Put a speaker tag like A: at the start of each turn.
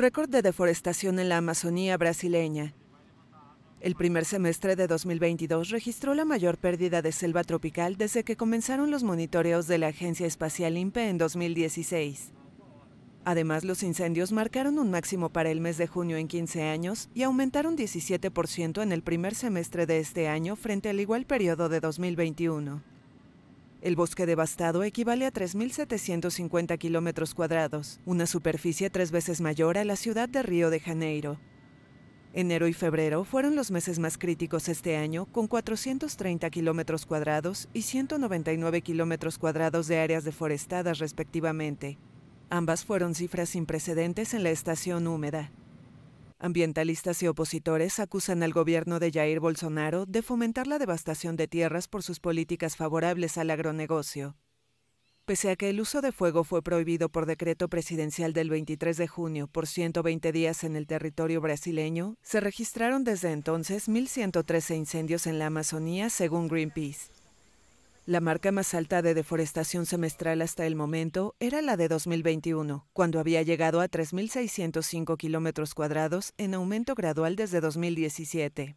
A: Récord de deforestación en la Amazonía brasileña. El primer semestre de 2022 registró la mayor pérdida de selva tropical desde que comenzaron los monitoreos de la Agencia Espacial INPE en 2016. Además, los incendios marcaron un máximo para el mes de junio en 15 años y aumentaron 17% en el primer semestre de este año frente al igual periodo de 2021. El bosque devastado equivale a 3.750 kilómetros cuadrados, una superficie tres veces mayor a la ciudad de Río de Janeiro. Enero y febrero fueron los meses más críticos este año, con 430 kilómetros cuadrados y 199 kilómetros cuadrados de áreas deforestadas respectivamente. Ambas fueron cifras sin precedentes en la estación húmeda. Ambientalistas y opositores acusan al gobierno de Jair Bolsonaro de fomentar la devastación de tierras por sus políticas favorables al agronegocio. Pese a que el uso de fuego fue prohibido por decreto presidencial del 23 de junio por 120 días en el territorio brasileño, se registraron desde entonces 1.113 incendios en la Amazonía, según Greenpeace. La marca más alta de deforestación semestral hasta el momento era la de 2021, cuando había llegado a 3.605 kilómetros cuadrados en aumento gradual desde 2017.